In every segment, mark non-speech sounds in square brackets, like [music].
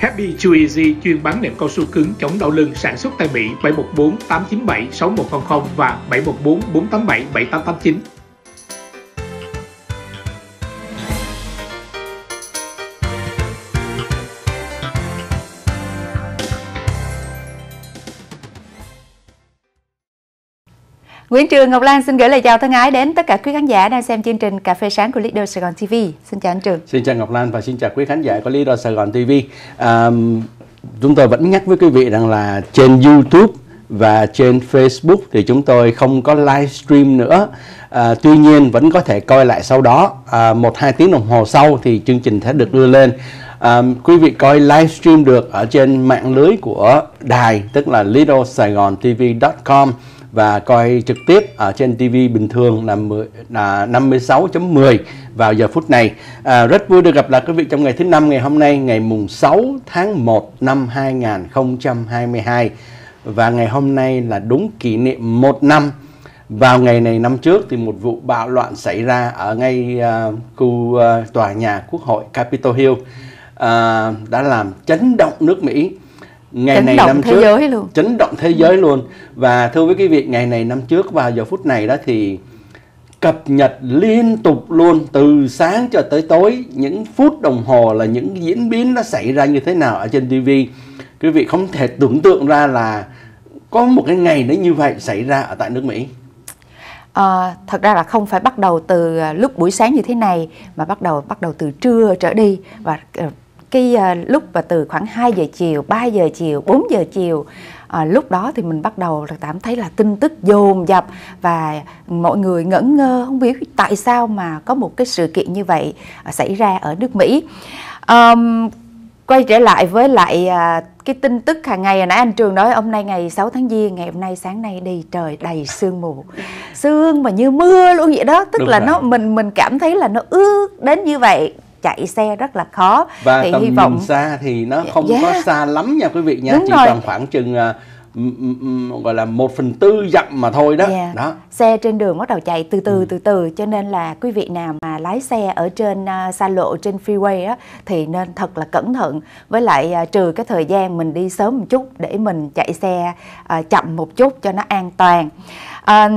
Happy Chewy chuyên bán nệm cao su cứng chống đau lưng sản xuất tại Mỹ 714 897 6100 và 714 487 7889. Nguyễn Trường Ngọc Lan xin gửi lời chào thân ái đến tất cả quý khán giả đang xem chương trình Cà phê sáng của Leader Sài Gòn TV. Xin chào anh Trường. Xin chào Ngọc Lan và xin chào quý khán giả của Leader Sài Gòn TV. À, chúng tôi vẫn nhắc với quý vị rằng là trên YouTube và trên Facebook thì chúng tôi không có livestream nữa. À, tuy nhiên vẫn có thể coi lại sau đó à, một hai tiếng đồng hồ sau thì chương trình sẽ được đưa lên. À, quý vị coi livestream được ở trên mạng lưới của đài tức là lido sài gòn tv com và coi trực tiếp ở trên TV bình thường là 56.10 vào giờ phút này. À, rất vui được gặp lại quý vị trong ngày thứ năm ngày hôm nay ngày mùng 6 tháng 1 năm 2022 và ngày hôm nay là đúng kỷ niệm một năm vào ngày này năm trước thì một vụ bạo loạn xảy ra ở ngay uh, khu uh, tòa nhà Quốc hội Capitol Hill uh, đã làm chấn động nước Mỹ ngày chấn này động năm thế trước giới luôn. chấn động thế giới ừ. luôn và thưa với cái việc ngày này năm trước vào giờ phút này đó thì cập nhật liên tục luôn từ sáng cho tới tối những phút đồng hồ là những diễn biến nó xảy ra như thế nào ở trên TV quý vị không thể tưởng tượng ra là có một cái ngày nó như vậy xảy ra ở tại nước Mỹ À, thật ra là không phải bắt đầu từ à, lúc buổi sáng như thế này mà bắt đầu bắt đầu từ trưa trở đi và ờ, cái à, lúc và từ khoảng 2 giờ chiều 3 giờ chiều 4 giờ chiều à, lúc đó thì mình bắt đầu là cảm thấy là tin tức dồn dập và mọi người ngẩn ngơ không biết tại sao mà có một cái sự kiện như vậy ờ, xảy ra ở nước Mỹ um, quay trở lại với lại à, cái tin tức hàng ngày nãy anh trường nói hôm nay ngày 6 tháng giêng ngày hôm nay sáng nay đi trời đầy sương mù sương mà như mưa luôn vậy đó tức Đúng là rồi. nó mình mình cảm thấy là nó ướt đến như vậy chạy xe rất là khó và thì tầm hy vọng xa thì nó dạ. không yeah. có xa lắm nha quý vị nha Đúng chỉ rồi. tầm khoảng chừng à, gọi là một phần tư dặm mà thôi đó. Yeah. Dạ. đó xe trên đường bắt đầu chạy từ từ ừ. từ từ cho nên là quý vị nào mà lái xe ở trên uh, xa lộ trên freeway á, thì nên thật là cẩn thận với lại uh, trừ cái thời gian mình đi sớm một chút để mình chạy xe uh, chậm một chút cho nó an toàn À,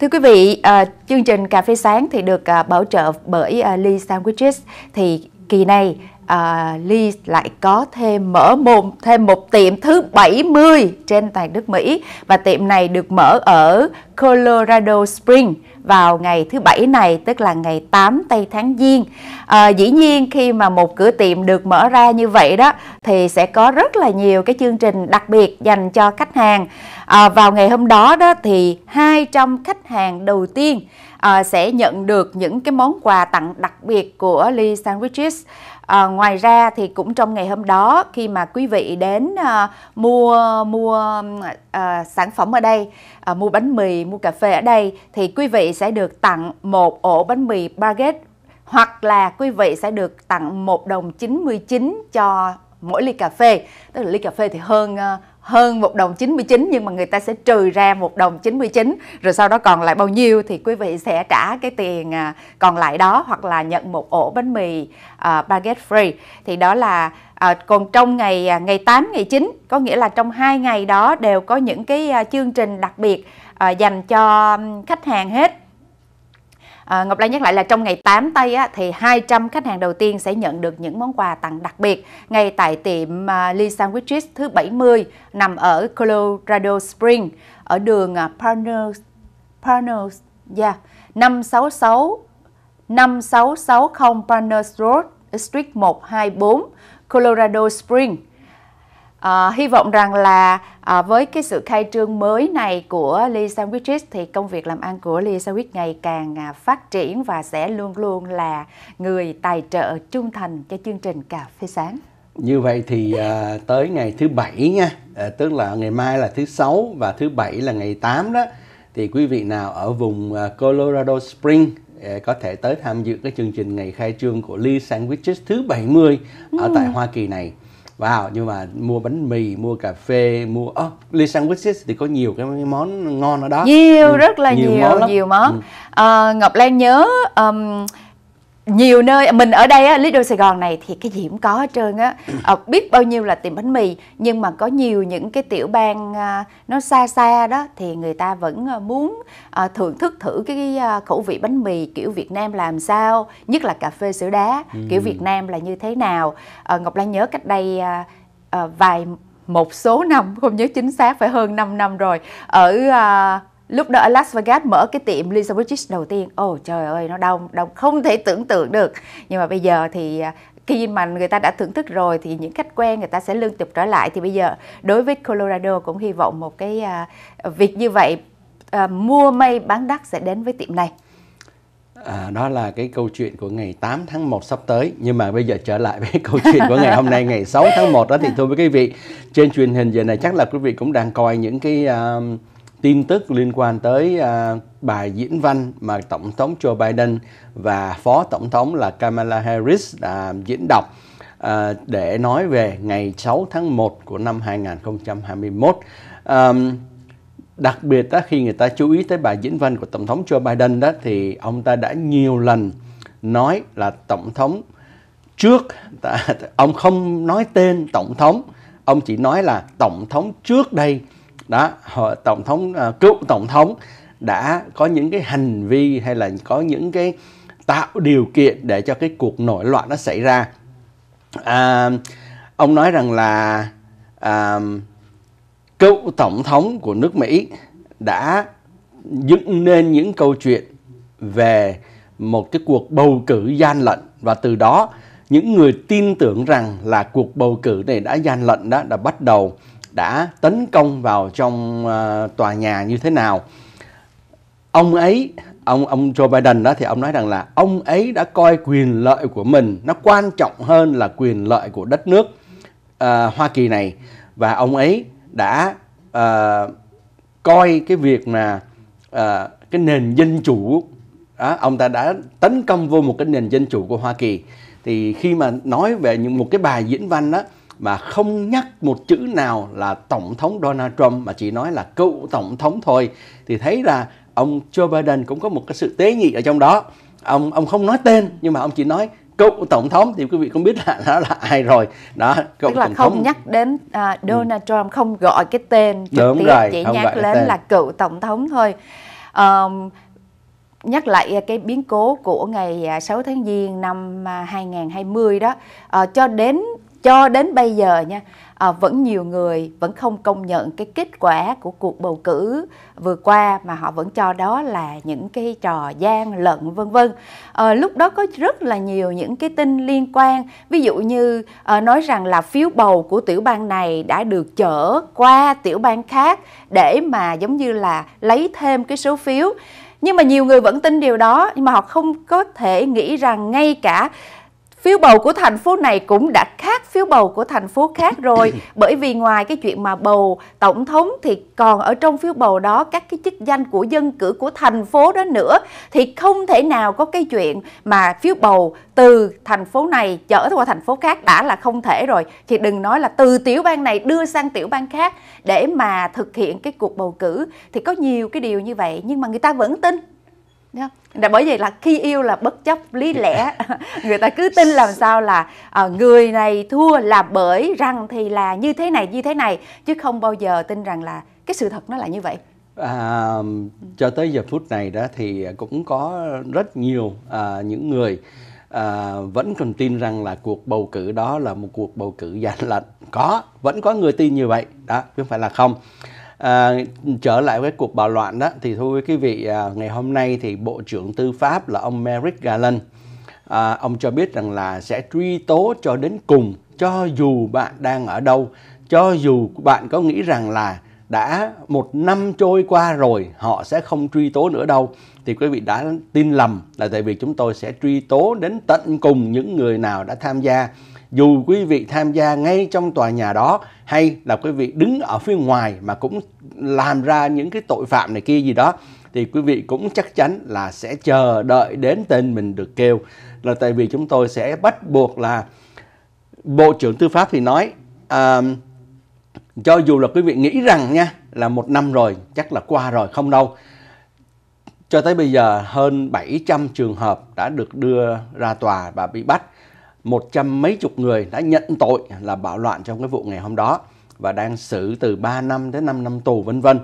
thưa quý vị, à, chương trình cà phê sáng thì được à, bảo trợ bởi à, Lee Sandwiches. Thì kỳ này à, Lee lại có thêm mở mồm thêm một tiệm thứ 70 trên toàn nước Mỹ và tiệm này được mở ở Colorado Springs vào ngày thứ bảy này tức là ngày 8 tây tháng giêng à, dĩ nhiên khi mà một cửa tiệm được mở ra như vậy đó thì sẽ có rất là nhiều cái chương trình đặc biệt dành cho khách hàng à, vào ngày hôm đó đó thì 200 khách hàng đầu tiên à, sẽ nhận được những cái món quà tặng đặc biệt của Lee Sandwiches À, ngoài ra thì cũng trong ngày hôm đó khi mà quý vị đến à, mua mua à, sản phẩm ở đây, à, mua bánh mì, mua cà phê ở đây thì quý vị sẽ được tặng một ổ bánh mì baguette hoặc là quý vị sẽ được tặng một đồng 99 cho mỗi ly cà phê tức là ly cà phê thì hơn hơn một đồng 99 nhưng mà người ta sẽ trừ ra một đồng 99 rồi sau đó còn lại bao nhiêu thì quý vị sẽ trả cái tiền à, còn lại đó hoặc là nhận một ổ bánh mì uh, baguette free thì đó là À, còn trong ngày à, ngày 8, ngày 9 có nghĩa là trong hai ngày đó đều có những cái chương trình đặc biệt à, dành cho khách hàng hết À, Ngọc Lan nhắc lại là trong ngày 8 Tây á, thì 200 khách hàng đầu tiên sẽ nhận được những món quà tặng đặc biệt ngay tại tiệm uh, Lee Sandwiches thứ 70 nằm ở Colorado Spring ở đường uh, Partners Partners yeah, 566 56660 Partners Road Street 124 Colorado Spring À, hy vọng rằng là à, với cái sự khai trương mới này của Lee Sandwiches thì công việc làm ăn của Lee Sandwich ngày càng à, phát triển và sẽ luôn luôn là người tài trợ trung thành cho chương trình Cà Phê Sáng. Như vậy thì à, tới ngày thứ bảy nha, à, tức là ngày mai là thứ sáu và thứ bảy là ngày 8 đó thì quý vị nào ở vùng à, Colorado Spring à, có thể tới tham dự cái chương trình ngày khai trương của Lee Sandwiches thứ 70 ở ừ. tại Hoa Kỳ này wow nhưng mà mua bánh mì mua cà phê mua oh, ly sandwiches thì có nhiều cái món ngon ở đó nhiều ừ, rất là nhiều nhiều món, nhiều món. Ừ. À, ngọc lan nhớ um, nhiều nơi à, mình ở đây á Little Sài Gòn này thì cái gì cũng có hết trơn á à, biết bao nhiêu là tiệm bánh mì nhưng mà có nhiều những cái tiểu bang à, nó xa xa đó thì người ta vẫn à, muốn à, thưởng thức thử cái à, khẩu vị bánh mì kiểu Việt Nam làm sao nhất là cà phê sữa đá ừ. kiểu Việt Nam là như thế nào à, Ngọc Lan nhớ cách đây à, à, vài một số năm không nhớ chính xác phải hơn 5 năm rồi ở à, lúc đó ở Las Vegas mở cái tiệm Lisa Bridges đầu tiên ồ oh, trời ơi nó đông đông không thể tưởng tượng được nhưng mà bây giờ thì à, khi mà người ta đã thưởng thức rồi thì những khách quen người ta sẽ liên tục trở lại thì bây giờ đối với Colorado cũng hy vọng một cái uh, việc như vậy uh, mua mây bán đắt sẽ đến với tiệm này À, đó là cái câu chuyện của ngày 8 tháng 1 sắp tới nhưng mà bây giờ trở lại với [laughs] câu chuyện của ngày hôm nay ngày 6 tháng 1 đó thì thưa với quý vị trên truyền hình giờ này chắc là quý vị cũng đang coi những cái uh, tin tức liên quan tới à, bài diễn văn mà Tổng thống Joe Biden và Phó Tổng thống là Kamala Harris à, diễn đọc à, để nói về ngày 6 tháng 1 của năm 2021. À, đặc biệt đó, khi người ta chú ý tới bài diễn văn của Tổng thống Joe Biden đó thì ông ta đã nhiều lần nói là Tổng thống trước, ông không nói tên Tổng thống, ông chỉ nói là Tổng thống trước đây đó tổng thống uh, cựu tổng thống đã có những cái hành vi hay là có những cái tạo điều kiện để cho cái cuộc nổi loạn nó xảy ra à, ông nói rằng là à, cựu tổng thống của nước Mỹ đã dựng nên những câu chuyện về một cái cuộc bầu cử gian lận và từ đó những người tin tưởng rằng là cuộc bầu cử này đã gian lận đó đã bắt đầu đã tấn công vào trong uh, tòa nhà như thế nào. Ông ấy, ông ông Joe Biden đó thì ông nói rằng là ông ấy đã coi quyền lợi của mình nó quan trọng hơn là quyền lợi của đất nước uh, Hoa Kỳ này và ông ấy đã uh, coi cái việc mà uh, cái nền dân chủ đó, ông ta đã tấn công vô một cái nền dân chủ của Hoa Kỳ thì khi mà nói về những một cái bài diễn văn đó mà không nhắc một chữ nào là Tổng thống Donald Trump mà chỉ nói là cựu Tổng thống thôi thì thấy là ông Joe Biden cũng có một cái sự tế nhị ở trong đó ông ông không nói tên nhưng mà ông chỉ nói cựu tổng thống thì quý vị không biết là nó là ai rồi đó cựu tức là tổng không thống. nhắc đến à, ừ. Donald ừ. Trump không gọi cái tên trực Đúng tiếp rồi, chỉ nhắc đến là cựu tổng thống thôi à, nhắc lại cái biến cố của ngày 6 à, tháng giêng năm 2020 à, đó à, cho đến cho đến bây giờ nha à, vẫn nhiều người vẫn không công nhận cái kết quả của cuộc bầu cử vừa qua mà họ vẫn cho đó là những cái trò gian lận vân vân à, lúc đó có rất là nhiều những cái tin liên quan ví dụ như à, nói rằng là phiếu bầu của tiểu bang này đã được chở qua tiểu bang khác để mà giống như là lấy thêm cái số phiếu nhưng mà nhiều người vẫn tin điều đó nhưng mà họ không có thể nghĩ rằng ngay cả phiếu bầu của thành phố này cũng đã khác phiếu bầu của thành phố khác rồi [coughs] bởi vì ngoài cái chuyện mà bầu tổng thống thì còn ở trong phiếu bầu đó các cái chức danh của dân cử của thành phố đó nữa thì không thể nào có cái chuyện mà phiếu bầu từ thành phố này chở qua thành phố khác đã là không thể rồi thì đừng nói là từ tiểu bang này đưa sang tiểu bang khác để mà thực hiện cái cuộc bầu cử thì có nhiều cái điều như vậy nhưng mà người ta vẫn tin đã bởi vậy là khi yêu là bất chấp lý dạ. lẽ [laughs] người ta cứ tin làm sao là à, người này thua là bởi rằng thì là như thế này như thế này chứ không bao giờ tin rằng là cái sự thật nó là như vậy à, cho tới giờ phút này đó thì cũng có rất nhiều à, những người à, vẫn còn tin rằng là cuộc bầu cử đó là một cuộc bầu cử giả lận có vẫn có người tin như vậy đó chứ không phải là không À, trở lại với cuộc bạo loạn đó thì thưa quý vị à, ngày hôm nay thì Bộ trưởng Tư pháp là ông Merrick Garland à, ông cho biết rằng là sẽ truy tố cho đến cùng cho dù bạn đang ở đâu cho dù bạn có nghĩ rằng là đã một năm trôi qua rồi họ sẽ không truy tố nữa đâu thì quý vị đã tin lầm là tại vì chúng tôi sẽ truy tố đến tận cùng những người nào đã tham gia dù quý vị tham gia ngay trong tòa nhà đó hay là quý vị đứng ở phía ngoài mà cũng làm ra những cái tội phạm này kia gì đó thì quý vị cũng chắc chắn là sẽ chờ đợi đến tên mình được kêu là tại vì chúng tôi sẽ bắt buộc là bộ trưởng tư pháp thì nói uh, cho dù là quý vị nghĩ rằng nha là một năm rồi chắc là qua rồi không đâu cho tới bây giờ hơn 700 trường hợp đã được đưa ra tòa và bị bắt một trăm mấy chục người đã nhận tội là bạo loạn trong cái vụ ngày hôm đó và đang xử từ 3 năm đến 5 năm tù vân vân.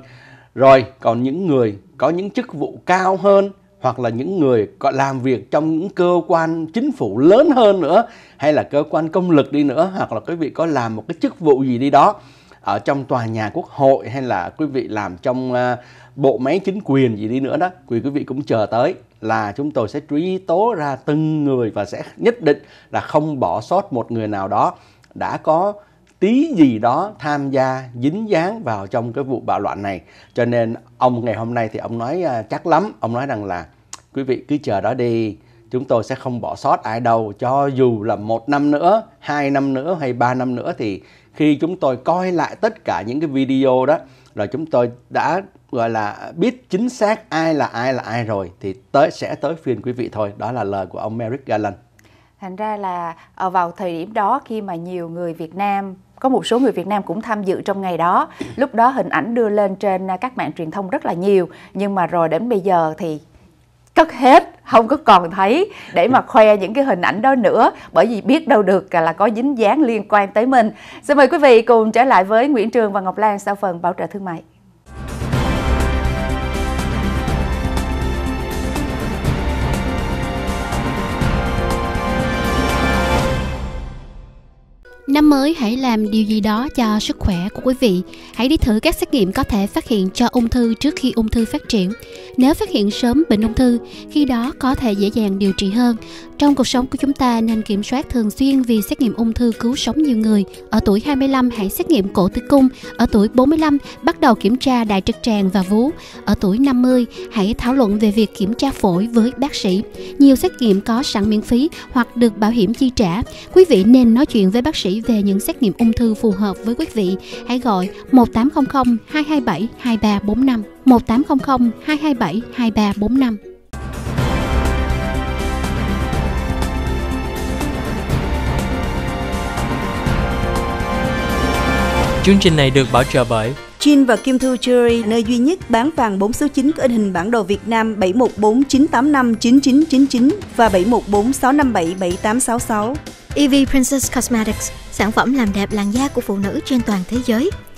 Rồi còn những người có những chức vụ cao hơn hoặc là những người có làm việc trong những cơ quan chính phủ lớn hơn nữa hay là cơ quan công lực đi nữa hoặc là quý vị có làm một cái chức vụ gì đi đó ở trong tòa nhà quốc hội hay là quý vị làm trong à, bộ máy chính quyền gì đi nữa đó quý vị cũng chờ tới là chúng tôi sẽ truy tố ra từng người và sẽ nhất định là không bỏ sót một người nào đó đã có tí gì đó tham gia dính dáng vào trong cái vụ bạo loạn này cho nên ông ngày hôm nay thì ông nói à, chắc lắm ông nói rằng là quý vị cứ chờ đó đi chúng tôi sẽ không bỏ sót ai đâu cho dù là một năm nữa hai năm nữa hay ba năm nữa thì khi chúng tôi coi lại tất cả những cái video đó là chúng tôi đã gọi là biết chính xác ai là ai là ai rồi thì tới sẽ tới phiên quý vị thôi đó là lời của ông Merrick Garland thành ra là ờ, vào thời điểm đó khi mà nhiều người Việt Nam có một số người Việt Nam cũng tham dự trong ngày đó [coughs] lúc đó hình ảnh đưa lên trên ờ, các mạng truyền thông rất là nhiều nhưng mà rồi đến bây giờ thì cất hết không có còn thấy để mà khoe những cái hình ảnh đó nữa bởi vì biết đâu được là có dính dáng liên quan tới mình xin mời quý vị cùng trở lại với Nguyễn Trường và Ngọc Lan sau phần bảo trợ thương mại Năm mới hãy làm điều gì đó cho sức khỏe của quý vị. Hãy đi thử các xét nghiệm có thể phát hiện cho ung thư trước khi ung thư phát triển. Nếu phát hiện sớm bệnh ung thư, khi đó có thể dễ dàng điều trị hơn. Trong cuộc sống của chúng ta nên kiểm soát thường xuyên vì xét nghiệm ung thư cứu sống nhiều người. Ở tuổi 25 hãy xét nghiệm cổ tử cung, ở tuổi 45 bắt đầu kiểm tra đại trực tràng và vú, ở tuổi 50 hãy thảo luận về việc kiểm tra phổi với bác sĩ. Nhiều xét nghiệm có sẵn miễn phí hoặc được bảo hiểm chi trả. Quý vị nên nói chuyện với bác sĩ về những xét nghiệm ung thư phù hợp với quý vị. Hãy gọi 1800 227 2345. 1800 227 2345. Chương trình này được bảo trợ bởi Jin và Kim Thu Jewelry, nơi duy nhất bán vàng 4 số 9 có in hình bản đồ Việt Nam 7149859999 và 7146577866. EV Princess Cosmetics, sản phẩm làm đẹp làn da của phụ nữ trên toàn thế giới,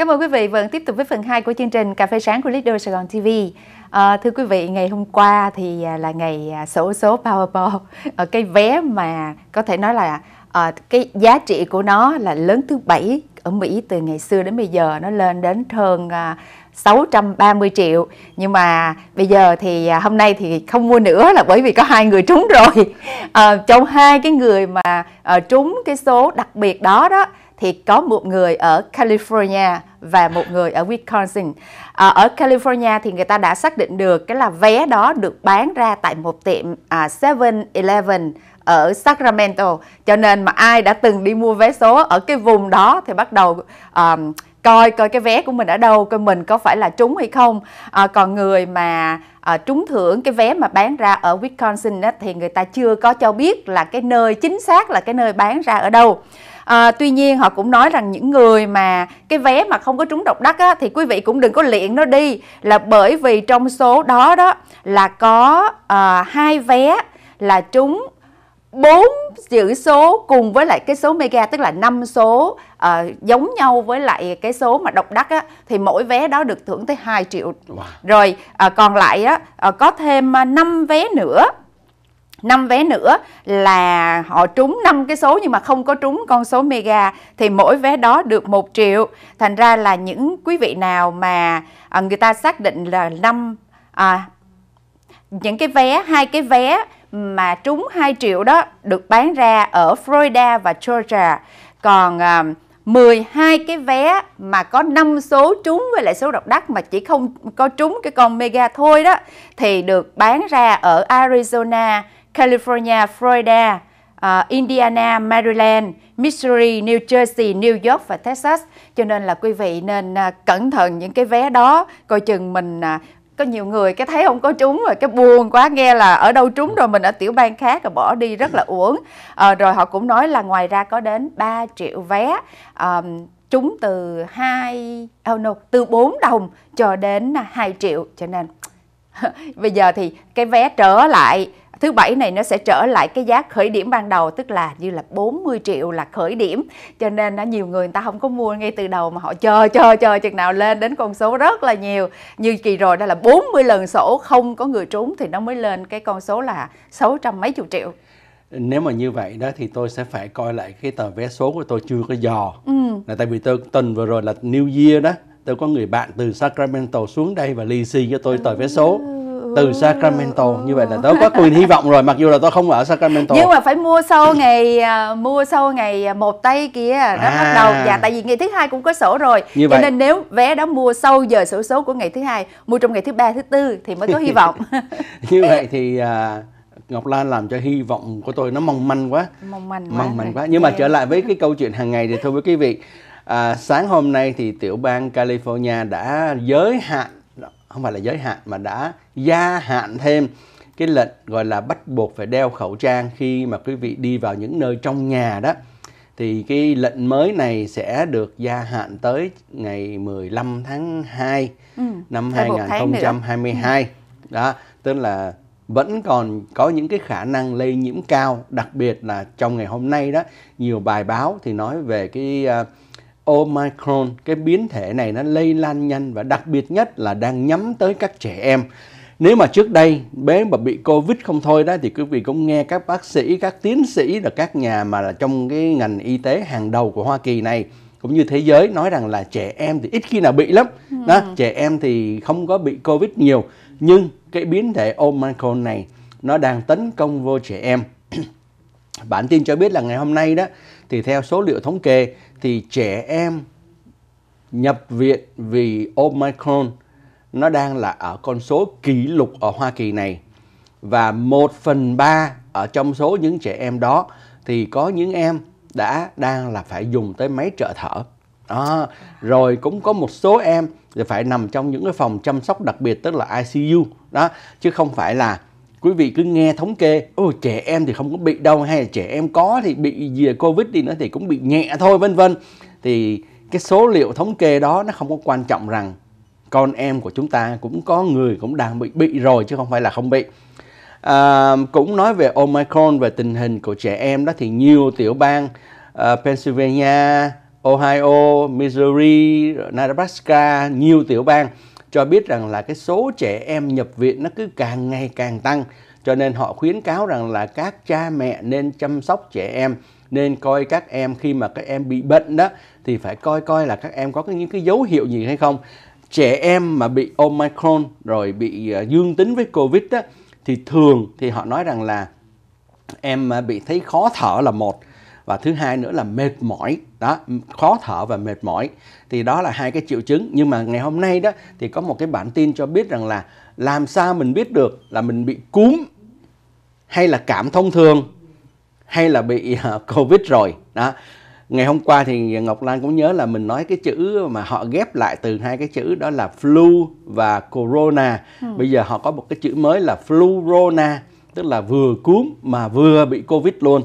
Cảm ơn quý vị vẫn tiếp tục với phần 2 của chương trình Cà phê sáng của Leader Sài Gòn TV. À, ờ, thưa quý vị, ngày hôm qua thì à, là ngày à, sổ số Powerball, à, cái vé mà có thể nói là à, cái giá trị của nó là lớn thứ bảy ở Mỹ từ ngày xưa đến bây giờ nó lên đến hơn à, 630 triệu nhưng mà bây giờ thì à, hôm nay thì không mua nữa là bởi vì có hai người trúng rồi à, trong hai cái người mà à, trúng cái số đặc biệt đó đó thì có một người ở California và một người ở Wisconsin. À, ở California thì người ta đã xác định được cái là vé đó được bán ra tại một tiệm à, 7-Eleven ở Sacramento. Cho nên mà ai đã từng đi mua vé số ở cái vùng đó thì bắt đầu um, coi coi cái vé của mình ở đâu, coi mình có phải là trúng hay không. À, còn người mà à, trúng thưởng cái vé mà bán ra ở Wisconsin á, thì người ta chưa có cho biết là cái nơi chính xác là cái nơi bán ra ở đâu à, tuy nhiên họ cũng nói rằng những người mà cái vé mà không có trúng độc đắc á, thì quý vị cũng đừng có liện nó đi là bởi vì trong số đó đó là có à, hai vé là trúng bốn chữ số cùng với lại cái số mega tức là năm số uh, giống nhau với lại cái số mà độc đắc á, thì mỗi vé đó được thưởng tới 2 triệu wow. rồi uh, còn lại á, uh, có thêm 5 vé nữa năm vé nữa là họ trúng năm cái số nhưng mà không có trúng con số mega thì mỗi vé đó được 1 triệu. Thành ra là những quý vị nào mà à, người ta xác định là năm à, những cái vé hai cái vé mà trúng 2 triệu đó được bán ra ở Florida và Georgia. Còn à, 12 cái vé mà có 5 số trúng với lại số độc đắc mà chỉ không có trúng cái con mega thôi đó thì được bán ra ở Arizona, California, Florida, uh, Indiana, Maryland, Missouri, New Jersey, New York và Texas. Cho nên là quý vị nên uh, cẩn thận những cái vé đó, coi chừng mình uh, có nhiều người cái thấy không có trúng rồi cái buồn quá nghe là ở đâu trúng rồi mình ở tiểu bang khác rồi bỏ đi rất là uổng à, rồi họ cũng nói là ngoài ra có đến 3 triệu vé um, trúng từ hai oh no, từ 4 đồng cho đến 2 à, triệu cho nên [laughs] bây giờ thì cái vé trở lại thứ bảy này nó sẽ trở lại cái giá khởi điểm ban đầu tức là như là 40 triệu là khởi điểm cho nên nó nhiều người người ta không có mua ngay từ đầu mà họ chờ chờ chờ chừng nào lên đến con số rất là nhiều như kỳ rồi đó là 40 lần sổ không có người trúng thì nó mới lên cái con số là 600 mấy chục triệu nếu mà như vậy đó thì tôi sẽ phải coi lại cái tờ vé số của tôi chưa có dò ừ. là tại vì tôi tuần vừa rồi là New Year đó tôi có người bạn từ Sacramento xuống đây và lì xì cho tôi tờ vé số ừ từ Sacramento như vậy là tôi có quyền hy vọng rồi mặc dù là tôi không ở Sacramento nhưng mà phải mua sau ngày à, mua sau ngày à, một tây kia à. đó à. bắt đầu dạ tại vì ngày thứ hai cũng có sổ rồi như vậy. nên nếu vé đó mua sau giờ sổ số của ngày thứ hai mua trong ngày thứ ba thứ tư thì mới có hy vọng [laughs] như vậy [laughs] thì à, Ngọc Lan làm cho hy vọng của tôi nó mong manh quá mong manh quá, mong manh quá. nhưng mà dạ. trở lại với cái câu chuyện hàng ngày thì thưa quý vị à, sáng hôm nay thì tiểu bang California đã giới hạn không phải là giới hạn mà đã gia hạn thêm cái lệnh gọi là bắt buộc phải đeo khẩu trang khi mà quý vị đi vào những nơi trong nhà đó thì cái lệnh mới này sẽ được gia hạn tới ngày 15 tháng 2 ừ, năm 2022. Ừ. Đó, tức là vẫn còn có những cái khả năng lây nhiễm cao, đặc biệt là trong ngày hôm nay đó, nhiều bài báo thì nói về cái uh, Omicron, cái biến thể này nó lây lan nhanh và đặc biệt nhất là đang nhắm tới các trẻ em. Nếu mà trước đây bé mà bị Covid không thôi đó thì quý vị cũng nghe các bác sĩ, các tiến sĩ là các nhà mà là trong cái ngành y tế hàng đầu của Hoa Kỳ này cũng như thế giới nói rằng là trẻ em thì ít khi nào bị lắm. Ừ. Đó, trẻ em thì không có bị Covid nhiều, nhưng cái biến thể Omicron này nó đang tấn công vô trẻ em. [clears throat] Bản tin cho biết là ngày hôm nay đó thì theo số liệu thống kê thì trẻ em nhập viện vì Omicron nó đang là ở con số kỷ lục ở Hoa Kỳ này và 1 phần 3 ở trong số những trẻ em đó thì có những em đã đang là phải dùng tới máy trợ thở. À, rồi cũng có một số em thì phải nằm trong những cái phòng chăm sóc đặc biệt tức là ICU đó chứ không phải là quý vị cứ nghe thống kê ô trẻ em thì không có bị đâu hay là trẻ em có thì bị gì covid đi nữa thì cũng bị nhẹ thôi vân vân thì cái số liệu thống kê đó nó không có quan trọng rằng con em của chúng ta cũng có người cũng đang bị bị rồi chứ không phải là không bị à, cũng nói về omicron về tình hình của trẻ em đó thì nhiều tiểu bang uh, Pennsylvania Ohio Missouri Nebraska nhiều tiểu bang cho biết rằng là cái số trẻ em nhập viện nó cứ càng ngày càng tăng. Cho nên họ khuyến cáo rằng là các cha mẹ nên chăm sóc trẻ em, nên coi các em khi mà các em bị bệnh đó thì phải coi coi là các em có những cái dấu hiệu gì hay không. Trẻ em mà bị Omicron rồi bị ờ, dương tính với Covid đó thì thường thì họ nói rằng là em ờ, bị thấy khó thở là một và thứ hai nữa là mệt mỏi đó khó thở và mệt mỏi thì đó là hai cái triệu chứng nhưng mà ngày hôm nay đó thì có một cái bản tin cho biết rằng là làm sao mình biết được là mình bị cúm hay là cảm thông thường hay là bị uh, [laughs] covid rồi đó ngày hôm qua thì Ngọc Lan cũng nhớ là mình nói cái chữ mà họ ghép lại từ hai cái chữ đó là flu và corona. Ừ. Bây giờ họ có một cái chữ mới là flurona, tức là vừa cúm mà vừa bị covid luôn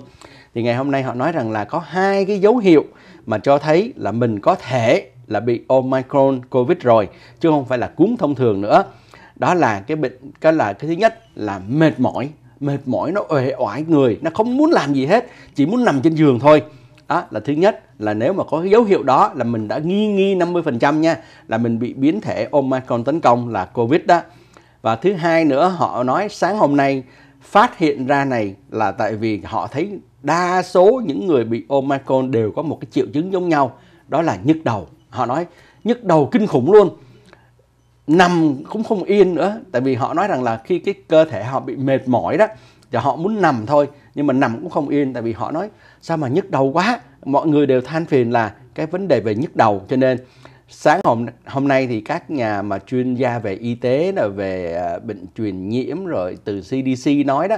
thì ngày hôm nay họ nói rằng là có hai cái dấu hiệu mà cho thấy là mình có thể là bị Omicron Covid rồi chứ không phải là cúm thông thường nữa. Đó là cái bệnh cái là cái thứ nhất là mệt mỏi, mệt mỏi nó uể oải người, nó không muốn làm gì hết, chỉ muốn nằm trên giường thôi. Đó là thứ nhất là nếu mà có cái dấu hiệu đó là mình đã nghi nghi 50% nha, là mình bị biến thể Omicron tấn công là Covid đó. Và thứ hai nữa họ nói sáng hôm nay phát hiện ra này là tại vì họ thấy đa số những người bị Omicron đều có một cái triệu chứng giống nhau, đó là nhức đầu. Họ nói nhức đầu kinh khủng luôn. Nằm cũng không yên nữa, tại vì họ nói rằng là khi cái cơ thể họ bị mệt mỏi đó thì họ muốn nằm thôi, nhưng mà nằm cũng không yên tại vì họ nói sao mà nhức đầu quá. Mọi người đều than phiền là cái vấn đề về nhức đầu cho nên sáng hôm hôm nay thì các nhà mà chuyên gia về y tế là về à, bệnh truyền nhiễm rồi từ CDC nói đó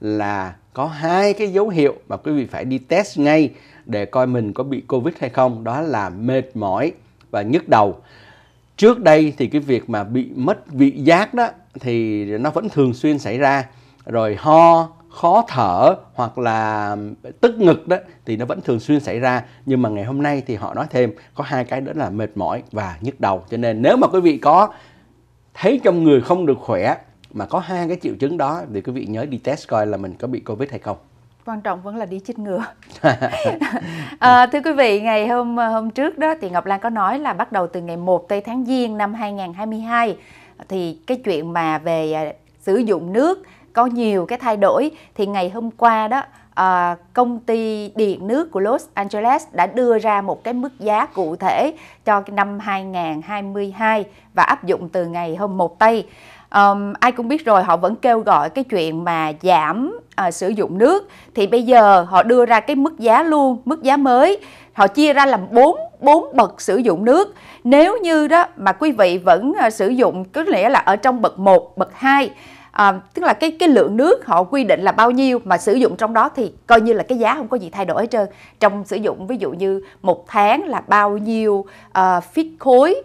là có hai cái dấu hiệu mà quý vị phải đi test ngay để coi mình có bị covid hay không đó là mệt mỏi và nhức đầu trước đây thì cái việc mà bị mất vị giác đó thì nó vẫn thường xuyên xảy ra rồi ho khó thở hoặc là tức ngực đó thì nó vẫn thường xuyên xảy ra nhưng mà ngày hôm nay thì họ nói thêm có hai cái đó là mệt mỏi và nhức đầu cho nên nếu mà quý vị có thấy trong người không được khỏe mà có hai cái triệu chứng đó thì quý vị nhớ đi test coi là mình có bị covid hay không quan trọng vẫn là đi chích ngừa [laughs] [laughs] à, thưa quý vị ngày hôm hôm trước đó thì Ngọc Lan có nói là bắt đầu từ ngày 1 tây tháng giêng năm 2022 thì cái chuyện mà về à, sử dụng nước có nhiều cái thay đổi thì ngày hôm qua đó à, công ty điện nước của Los Angeles đã đưa ra một cái mức giá cụ thể cho năm 2022 và áp dụng từ ngày hôm 1 tây um, ai cũng biết rồi họ vẫn kêu gọi cái chuyện mà giảm uh, sử dụng nước thì bây giờ họ đưa ra cái mức giá luôn mức giá mới họ chia ra làm bốn bốn bậc sử dụng nước nếu như đó mà quý vị vẫn uh, sử dụng có nghĩa là ở trong bậc 1, bậc 2 à, tức là cái cái lượng nước họ quy định là bao nhiêu mà sử dụng trong đó thì coi như là cái giá không có gì thay đổi hết trơn trong sử dụng ví dụ như một tháng là bao nhiêu uh, ờ, feet khối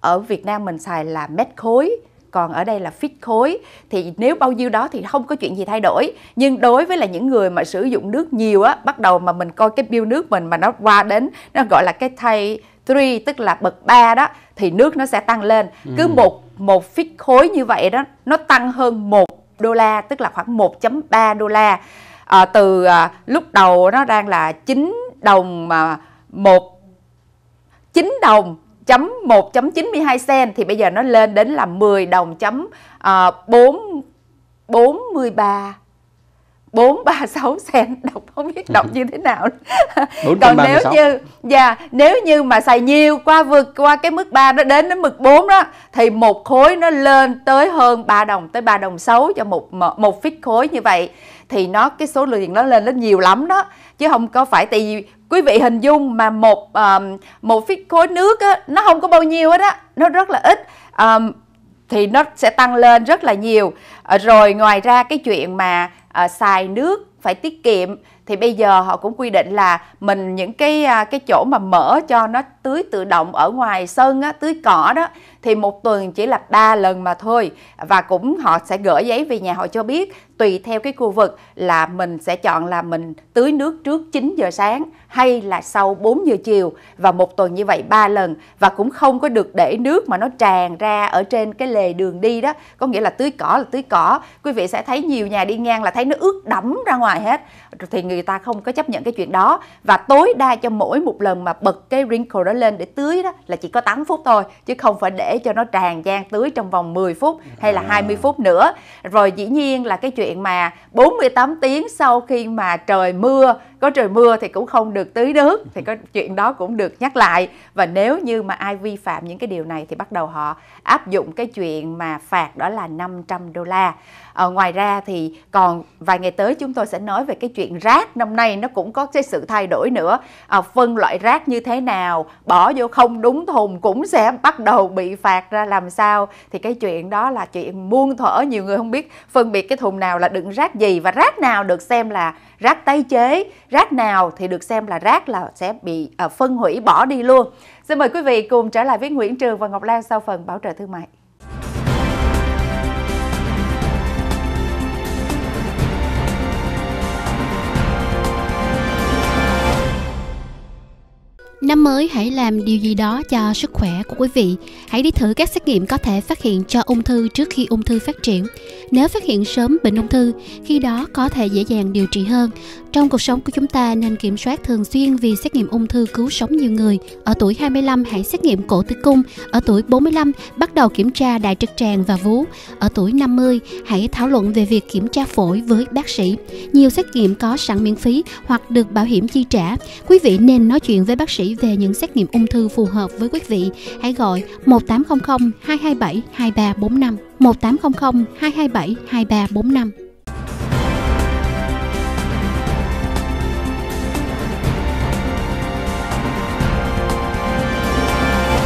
ở Việt Nam mình xài là mét khối còn ở đây là feet khối thì nếu bao nhiêu đó thì không có chuyện gì thay đổi nhưng đối với là những người mà sử dụng nước nhiều á bắt đầu mà mình coi cái bill nước mình mà nó qua đến nó gọi là cái thay 3 tức là bậc 3 đó thì nước nó sẽ tăng lên cứ ừ. một một feet khối như vậy đó nó tăng hơn 1 đô la tức là khoảng 1.3 đô la à, từ à, lúc đầu nó đang là 9 đồng mà một 9 đồng chấm 1.92 sen thì bây giờ nó lên đến là 10 đồng chấm uh, 4 43 bốn ba sáu sen đọc không biết đọc ừ. như thế nào. [laughs] Còn nếu như và dạ, yeah, nếu như mà xài nhiều qua vượt qua cái mức ba đó đến đến mức 4 đó thì một khối nó lên tới hơn 3 đồng tới 3 đồng 6 cho một một feet khối như vậy thì nó cái số lượng nó lên đến nhiều lắm đó chứ không có phải tại vì quý vị hình dung mà một um, một feet khối nước á, nó không có bao nhiêu hết á nó rất là ít um, thì nó sẽ tăng lên rất là nhiều ờ, rồi ngoài ra cái chuyện mà À, xài nước phải tiết kiệm thì bây giờ họ cũng quy định là mình những cái à, cái chỗ mà mở cho nó tưới tự động ở ngoài sân á, tưới cỏ đó thì một tuần chỉ là 3 lần mà thôi và cũng họ sẽ gửi giấy về nhà họ cho biết tùy theo cái khu vực là mình sẽ chọn là mình tưới nước trước 9 giờ sáng hay là sau 4 giờ chiều và một tuần như vậy 3 lần và cũng không có được để nước mà nó tràn ra ở trên cái lề đường đi đó có nghĩa là tưới cỏ là tưới cỏ quý vị sẽ thấy nhiều nhà đi ngang là thấy nó ướt đẫm ra ngoài hết thì người ta không có chấp nhận cái chuyện đó và tối đa cho mỗi một lần mà bật cái wrinkle đó đó lên để tưới đó là chỉ có 8 phút thôi chứ không phải để cho nó tràn gian tưới trong vòng 10 phút hay là 20 à. phút nữa. Rồi dĩ nhiên là cái chuyện mà 48 tiếng sau khi mà trời mưa có trời mưa thì cũng không được tưới nước thì ừ. có chuyện đó cũng được nhắc lại và nếu như mà ai vi phạm những cái điều này thì bắt đầu họ áp dụng cái chuyện mà phạt đó là 500 đô la ờ, ngoài ra thì còn vài ngày tới chúng tôi sẽ nói về cái chuyện rác năm nay nó cũng có cái sự thay đổi nữa à, phân loại rác như thế nào bỏ vô không đúng thùng cũng sẽ bắt đầu bị phạt ra làm sao thì cái chuyện đó là chuyện muôn thuở nhiều người không biết phân biệt cái thùng nào là đựng rác gì và rác nào được xem là rác tái chế, rác nào thì được xem là rác là sẽ bị à, phân hủy bỏ đi luôn. Xin mời quý vị cùng trở lại với Nguyễn Trường và Ngọc Lan sau phần bảo trợ thương mại. Năm mới hãy làm điều gì đó cho sức khỏe của quý vị. Hãy đi thử các xét nghiệm có thể phát hiện cho ung thư trước khi ung thư phát triển. Nếu phát hiện sớm bệnh ung thư, khi đó có thể dễ dàng điều trị hơn trong cuộc sống của chúng ta nên kiểm soát thường xuyên vì xét nghiệm ung thư cứu sống nhiều người. Ở tuổi 25 hãy xét nghiệm cổ tử cung, ở tuổi 45 bắt đầu kiểm tra đại trực tràng và vú, ở tuổi 50 hãy thảo luận về việc kiểm tra phổi với bác sĩ. Nhiều xét nghiệm có sẵn miễn phí hoặc được bảo hiểm chi trả. Quý vị nên nói chuyện với bác sĩ về những xét nghiệm ung thư phù hợp với quý vị. Hãy gọi 1800 227 2345 1800 227 2345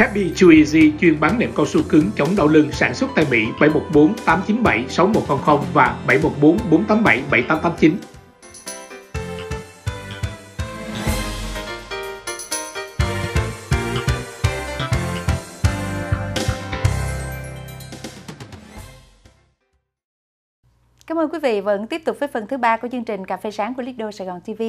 Happy Chew Easy chuyên bán nệm cao su cứng chống đau lưng sản xuất tại Mỹ 714 897 6100 và 714 487 7889. Cảm ơn quý vị vẫn tiếp tục với phần thứ ba của chương trình Cà phê sáng của Lido Sài Gòn TV.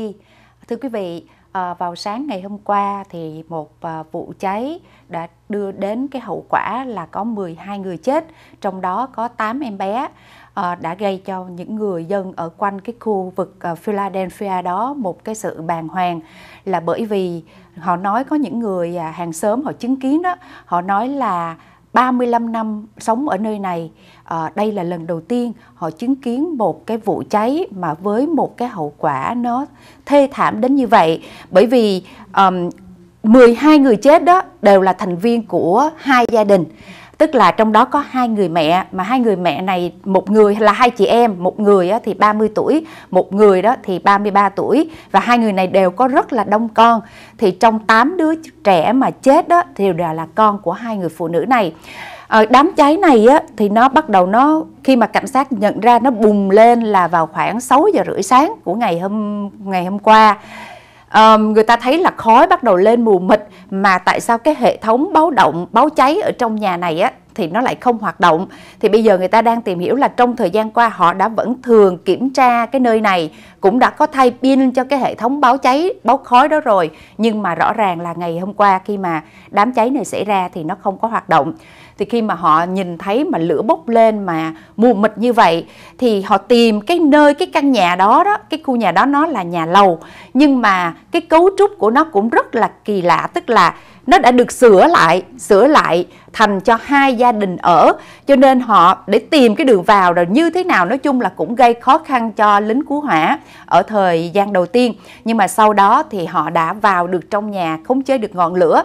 Thưa quý vị, À, vào sáng ngày hôm qua thì một à, vụ cháy đã đưa đến cái hậu quả là có 12 người chết, trong đó có 8 em bé à, đã gây cho những người dân ở quanh cái khu vực à, Philadelphia đó một cái sự bàng hoàng là bởi vì họ nói có những người à, hàng xóm họ chứng kiến đó, họ nói là 35 năm sống ở nơi này à, đây là lần đầu tiên họ chứng kiến một cái vụ cháy mà với một cái hậu quả nó thê thảm đến như vậy bởi vì um, 12 người chết đó đều là thành viên của hai gia đình tức là trong đó có hai người mẹ mà hai người mẹ này một người là hai chị em một người thì 30 tuổi một người đó thì 33 tuổi và hai người này đều có rất là đông con thì trong 8 đứa trẻ mà chết đó thì đều là con của hai người phụ nữ này à, đám cháy này á, thì nó bắt đầu nó khi mà cảnh sát nhận ra nó bùng lên là vào khoảng 6 giờ rưỡi sáng của ngày hôm ngày hôm qua um, người ta thấy là khói bắt đầu lên mù mịt mà tại sao cái hệ thống báo động báo cháy ở trong nhà này á thì nó lại không hoạt động thì bây giờ người ta đang tìm hiểu là trong thời gian qua họ đã vẫn thường kiểm tra cái nơi này cũng đã có thay pin cho cái hệ thống báo cháy báo khói đó rồi nhưng mà rõ ràng là ngày hôm qua khi mà đám cháy này xảy ra thì nó không có hoạt động thì khi mà họ nhìn thấy mà lửa bốc lên mà mù mịt như vậy thì họ tìm cái nơi cái căn nhà đó đó cái khu nhà đó nó là nhà lầu nhưng mà cái cấu trúc của nó cũng rất là kỳ lạ tức là nó đã được sửa lại sửa lại thành cho hai gia đình ở cho nên họ để tìm cái đường vào rồi như thế nào nói chung là cũng gây khó khăn cho lính cứu hỏa ở thời gian đầu tiên nhưng mà sau đó thì họ đã vào được trong nhà khống chế được ngọn lửa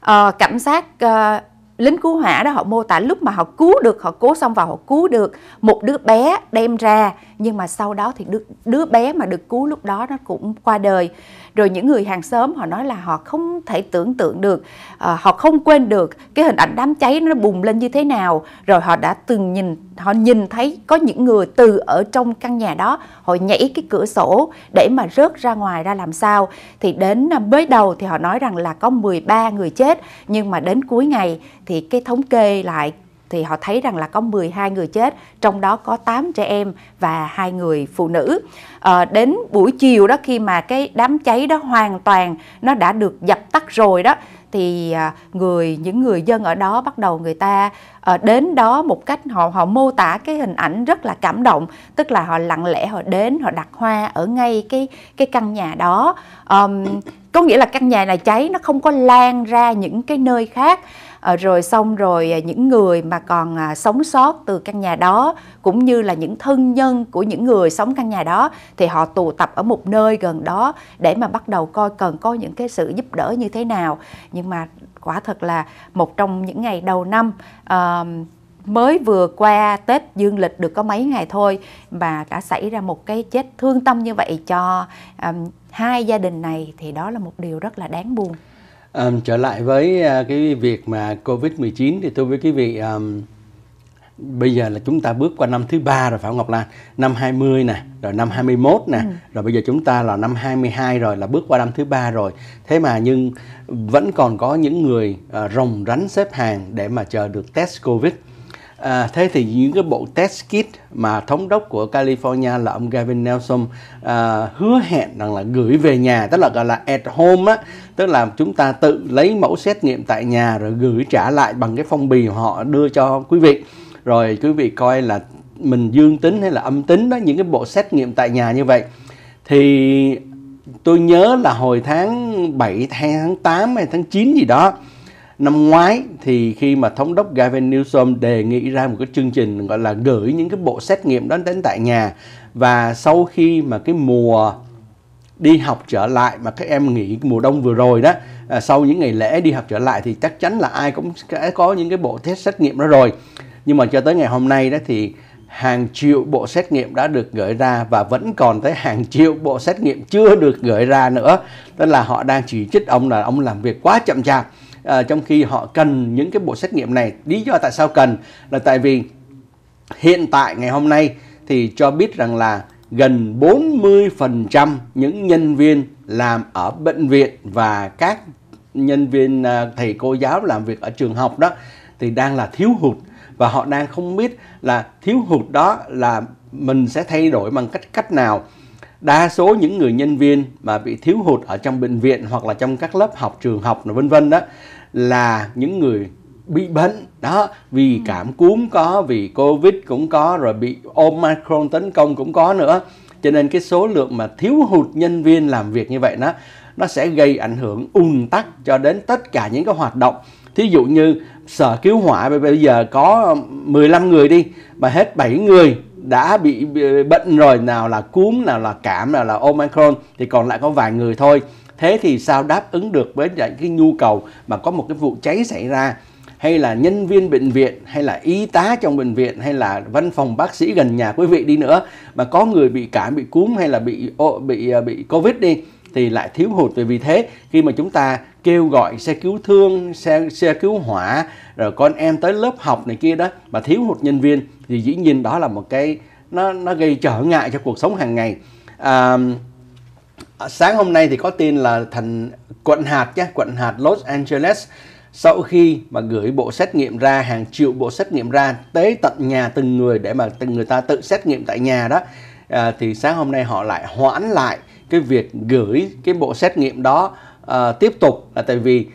à, cảnh sát à, lính cứu hỏa đó họ mô tả lúc mà họ cứu được họ cố xong vào họ cứu được một đứa bé đem ra nhưng mà sau đó thì đứa, đứa bé mà được cứu lúc đó nó cũng qua đời rồi những người hàng xóm họ nói là họ không thể tưởng tượng được à, họ không quên được cái hình ảnh đám cháy nó bùng lên như thế nào rồi họ đã từng nhìn họ nhìn thấy có những người từ ở trong căn nhà đó họ nhảy cái cửa sổ để mà rớt ra ngoài ra làm sao thì đến à, mới đầu thì họ nói rằng là có 13 người chết nhưng mà đến cuối ngày thì cái thống kê lại thì họ thấy rằng là có 12 người chết, trong đó có 8 trẻ em và hai người phụ nữ. À, đến buổi chiều đó khi mà cái đám cháy đó hoàn toàn nó đã được dập tắt rồi đó thì ờ, người những người dân ở đó bắt đầu người ta ờ, đến đó một cách họ họ mô tả cái hình ảnh rất là cảm động tức là họ lặng lẽ họ đến họ đặt hoa ở ngay cái cái căn nhà đó um, có nghĩa là căn nhà này cháy nó không có lan ra những cái nơi khác Ờ, rồi xong rồi à, những người mà còn à, sống sót từ căn nhà đó cũng như là những thân nhân của những người sống căn nhà đó thì họ tụ tập ở một nơi gần đó để mà bắt đầu coi cần có những cái sự giúp đỡ như thế nào nhưng mà quả thật là một trong những ngày đầu năm uh, mới vừa qua Tết dương lịch được có mấy ngày thôi mà đã xảy ra một cái chết thương tâm như vậy cho um, hai gia đình này thì đó là một điều rất là đáng buồn. Um, trở lại với uh, cái việc mà Covid-19 thì tôi với quý vị um, bây giờ là chúng ta bước qua năm thứ ba rồi phải không Ngọc Lan? Năm 20 nè, rồi năm 21 nè, ừ. rồi bây giờ chúng ta là năm 22 rồi là bước qua năm thứ ba rồi. Thế mà nhưng vẫn còn có những người uh, rồng rắn xếp hàng để mà chờ được test Covid. À, thế thì những cái bộ test kit mà thống đốc của California là ông Gavin Newsom à, hứa hẹn rằng là gửi về nhà tức là gọi là at home á tức là chúng ta tự lấy mẫu xét nghiệm tại nhà rồi gửi trả lại bằng cái phong bì họ đưa cho quý vị rồi quý vị coi là mình dương tính hay là âm tính đó những cái bộ xét nghiệm tại nhà như vậy thì tôi nhớ là hồi tháng 7 tháng 8 hay tháng 9 gì đó năm ngoái thì khi mà thống đốc Gavin Newsom đề nghị ra một cái chương trình gọi là gửi những cái bộ xét nghiệm đó đến tại nhà và sau khi mà cái mùa đi học trở lại mà các em nghỉ mùa đông vừa rồi đó à, sau những ngày lễ đi học trở lại thì chắc chắn là ai cũng sẽ có những cái bộ test xét nghiệm đó rồi nhưng mà cho tới ngày hôm nay đó thì hàng triệu bộ xét nghiệm đã được gửi ra và vẫn còn tới hàng triệu bộ xét nghiệm chưa được gửi ra nữa tức là họ đang chỉ trích ông là ông làm việc quá chậm chạp à, trong khi họ cần những cái bộ xét nghiệm này lý do tại sao cần là tại vì hiện tại ngày hôm nay thì cho biết rằng là gần 40% những nhân viên làm ở bệnh viện và các nhân viên ờ, thầy cô giáo làm việc ở trường học đó thì đang là thiếu hụt và họ đang không biết là thiếu hụt đó là mình sẽ thay đổi bằng cách cách nào đa số những người nhân viên mà bị thiếu hụt ở trong bệnh viện hoặc là trong các lớp học trường học vân vân đó là những người bị bệnh đó vì ừ. cảm cúm có vì covid cũng có rồi bị omicron tấn công cũng có nữa cho nên cái số lượng mà thiếu hụt nhân viên làm việc như vậy đó nó sẽ gây ảnh hưởng ùn tắc cho đến tất cả những cái hoạt động thí dụ như sở cứu hỏa bây giờ có 15 người đi mà hết 7 người đã bị bệnh rồi nào là cúm nào là cảm nào là omicron thì còn lại có vài người thôi thế thì sao đáp ứng được với lại cái nhu cầu mà có một cái vụ cháy xảy ra hay là nhân viên bệnh viện hay là y tá trong bệnh viện hay là văn phòng bác sĩ gần nhà quý vị đi nữa mà có người bị cảm bị cúm hay là bị ô, bị à, bị covid đi thì lại thiếu hụt vì thế khi mà chúng ta kêu gọi xe cứu thương xe xe cứu hỏa rồi con em tới lớp học này kia đó mà thiếu hụt nhân viên thì dĩ nhiên đó là một cái nó nó gây trở ngại cho cuộc sống hàng ngày à, À, sáng hôm nay thì có tin là thành quận hạt nhé, quận hạt Los Angeles sau khi mà gửi bộ xét nghiệm ra hàng triệu bộ xét nghiệm ra tới tận nhà từng người để mà từng người ta tự xét nghiệm tại nhà đó à, thì sáng hôm nay họ lại hoãn lại cái việc gửi cái bộ xét nghiệm đó à, tiếp tục là tại vì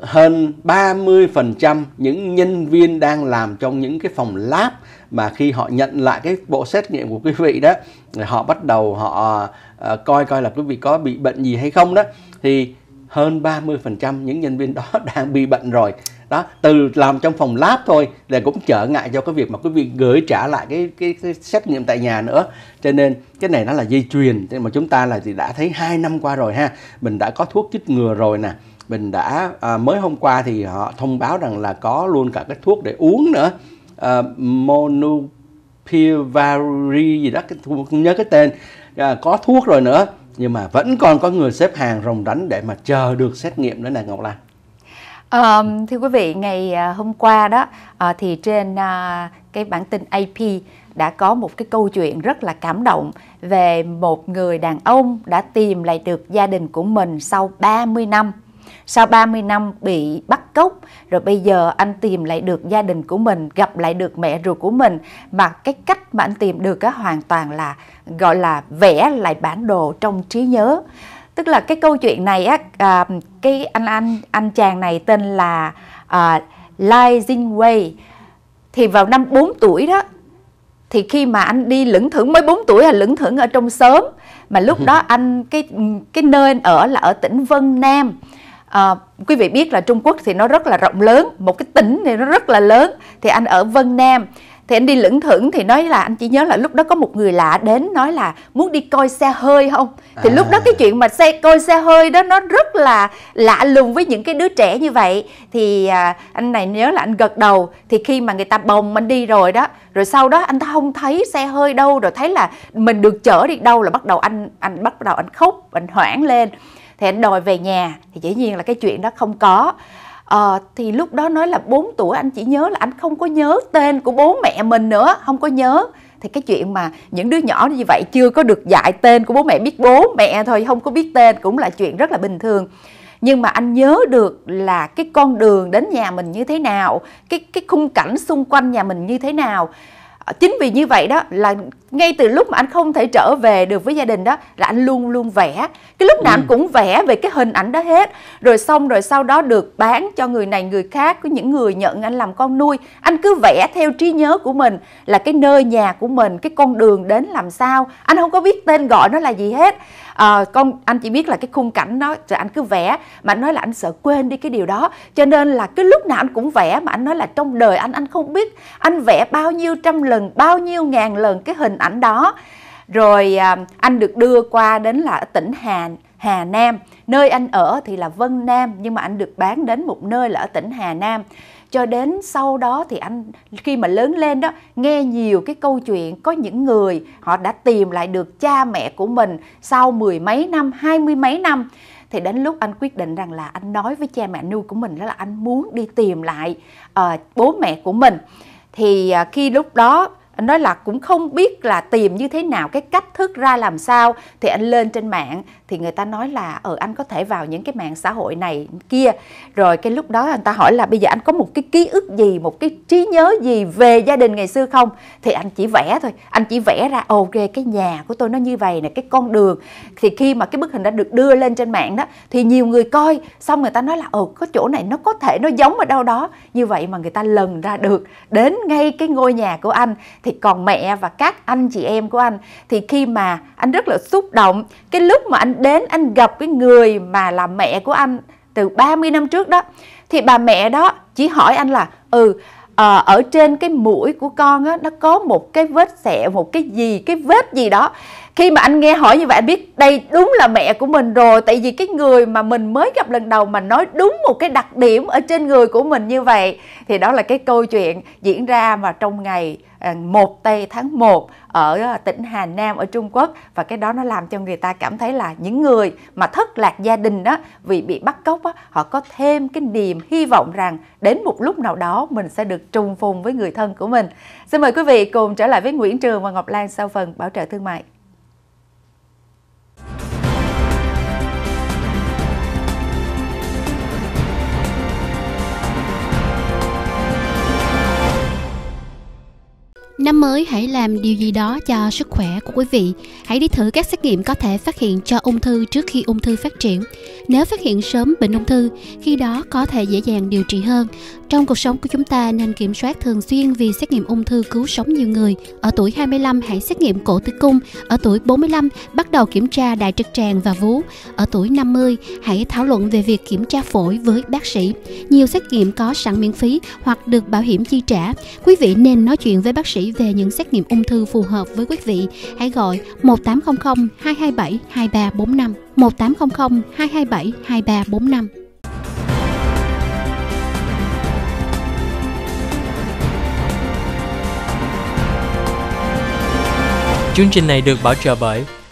hơn 30% những nhân viên đang làm trong những cái phòng lab mà khi họ nhận lại cái bộ xét nghiệm của quý vị đó họ bắt đầu họ uh, coi coi là quý vị có bị bệnh gì hay không đó thì hơn 30% những nhân viên đó [laughs] đang bị bệnh rồi đó từ làm trong phòng lab thôi là cũng trở ngại cho cái việc mà quý vị gửi trả lại cái, cái cái xét nghiệm tại nhà nữa cho nên cái này nó là dây chuyền mà chúng ta là thì đã thấy hai năm qua rồi ha mình đã có thuốc chích ngừa rồi nè mình đã à, mới hôm qua thì họ thông báo rằng là có luôn cả cái thuốc để uống nữa à, monopiravir gì đó không nhớ cái tên à, có thuốc rồi nữa nhưng mà vẫn còn có người xếp hàng rồng rắn để mà chờ được xét nghiệm nữa nè Ngọc Lan. À, thưa quý vị, ngày à, hôm qua đó à, thì trên à, cái bản tin AP đã có một cái câu chuyện rất là cảm động về một người đàn ông đã tìm lại được gia đình của mình sau 30 năm sau 30 năm bị bắt cóc rồi bây giờ anh tìm lại được gia đình của mình gặp lại được mẹ ruột của mình mà cái cách mà anh tìm được á hoàn toàn là gọi là vẽ lại bản đồ trong trí nhớ tức là cái câu chuyện này á à, cái anh anh anh chàng này tên là à, Lai Jin Wei thì vào năm 4 tuổi đó thì khi mà anh đi lững thững mới 4 tuổi là lững thững ở trong sớm mà lúc đó [laughs] anh cái cái nơi anh ở là ở tỉnh Vân Nam À, quý vị biết là Trung Quốc thì nó rất là rộng lớn, một cái tỉnh thì nó rất là lớn. Thì anh ở Vân Nam thì anh đi lững thững thì nói là anh chỉ nhớ là lúc đó có một người lạ đến nói là muốn đi coi xe hơi không thì à. lúc đó à. cái chuyện mà xe coi xe hơi đó nó rất là lạ lùng với những cái đứa trẻ như vậy thì à, anh này nhớ là anh gật đầu thì khi mà người ta bồng anh đi rồi đó rồi sau đó anh không thấy xe hơi đâu rồi thấy là mình được chở đi đâu là bắt đầu anh anh bắt đầu anh khóc anh hoảng lên thì anh đòi về nhà thì dĩ nhiên là cái chuyện đó không có à, thì lúc đó nói là 4 tuổi anh chỉ nhớ là anh không có nhớ tên của bố mẹ mình nữa không có nhớ thì cái chuyện mà những đứa nhỏ như vậy chưa có được dạy tên của bố mẹ biết bố mẹ thôi không có biết tên cũng là chuyện rất là bình thường nhưng mà anh nhớ được là cái con đường đến nhà mình như thế nào cái cái khung cảnh xung quanh nhà mình như thế nào ờ, chính vì như vậy đó là ngay từ lúc mà anh không thể trở về được với gia đình đó là anh luôn luôn vẽ cái lúc nào ừ. anh cũng vẽ về cái hình ảnh đó hết rồi xong rồi sau đó được bán cho người này người khác có những người nhận anh làm con nuôi anh cứ vẽ theo trí nhớ của mình là cái nơi nhà của mình cái con đường đến làm sao anh không có biết tên gọi nó là gì hết à, con anh chỉ biết là cái khung cảnh đó rồi anh cứ vẽ mà anh nói là anh sợ quên đi cái điều đó cho nên là cái lúc nào anh cũng vẽ mà anh nói là trong đời anh anh không biết anh vẽ bao nhiêu trăm lần bao nhiêu ngàn lần cái hình ảnh ảnh đó rồi à, anh được đưa qua đến là ở tỉnh Hà Hà Nam nơi anh ở thì là Vân Nam nhưng mà anh được bán đến một nơi là ở tỉnh Hà Nam cho đến sau đó thì anh khi mà lớn lên đó nghe nhiều cái câu chuyện có những người họ đã tìm lại được cha mẹ của mình sau mười mấy năm hai mươi mấy năm thì đến lúc anh quyết định rằng là anh nói với cha mẹ nuôi của mình đó là anh muốn đi tìm lại uh, bố mẹ của mình thì uh, khi lúc đó nói là cũng không biết là tìm như thế nào cái cách thức ra làm sao thì anh lên trên mạng thì người ta nói là ở ờ, ừ, anh có thể vào những cái mạng xã hội này kia rồi cái lúc đó người ta hỏi là bây giờ anh có một cái ký ức gì một cái trí nhớ gì về gia đình ngày xưa không thì anh chỉ vẽ thôi anh chỉ vẽ ra ok cái nhà của tôi nó như vậy nè cái con đường thì khi mà cái bức hình đã được đưa lên trên mạng đó thì nhiều người coi xong người ta nói là ồ ờ, có chỗ này nó có thể nó giống ở đâu đó như vậy mà người ta lần ra được đến ngay cái ngôi nhà của anh thì còn mẹ và các anh chị em của anh thì khi mà anh rất là xúc động cái lúc mà anh đến anh gặp cái người mà là mẹ của anh từ 30 năm trước đó thì bà mẹ đó chỉ hỏi anh là ừ ờ, ở trên cái mũi của con á, nó có một cái vết sẹo một cái gì cái vết gì đó khi mà anh nghe hỏi như vậy anh biết đây đúng là mẹ của mình rồi tại vì cái người mà mình mới gặp lần đầu mà nói đúng một cái đặc điểm ở trên người của mình như vậy thì đó là cái câu chuyện diễn ra mà trong ngày À, một tây tháng 1 ở à, tỉnh Hà Nam ở Trung Quốc và cái đó nó làm cho người ta cảm thấy là những người mà thất lạc gia đình đó vì bị bắt cóc đó, họ có thêm cái niềm hy vọng rằng đến một lúc nào đó mình sẽ được trùng phùng với người thân của mình. Xin mời quý vị cùng trở lại với Nguyễn Trường và Ngọc Lan sau phần bảo trợ thương mại. Năm mới hãy làm điều gì đó cho sức khỏe của quý vị. Hãy đi thử các xét nghiệm có thể phát hiện cho ung thư trước khi ung thư phát triển. Nếu phát hiện sớm bệnh ung thư, khi đó có thể dễ dàng điều trị hơn. Trong cuộc sống của chúng ta nên kiểm soát thường xuyên vì xét nghiệm ung thư cứu sống nhiều người. Ở tuổi 25 hãy xét nghiệm cổ tử cung, ở tuổi 45 bắt đầu kiểm tra đại trực tràng và vú, ở tuổi 50 hãy thảo luận về việc kiểm tra phổi với bác sĩ. Nhiều xét nghiệm có sẵn miễn phí hoặc được bảo hiểm chi trả. Quý vị nên nói chuyện với bác sĩ về những xét nghiệm ung thư phù hợp với quý vị, hãy gọi 1800 227 2345 1800 227 2345. Chương trình này được bảo trợ bởi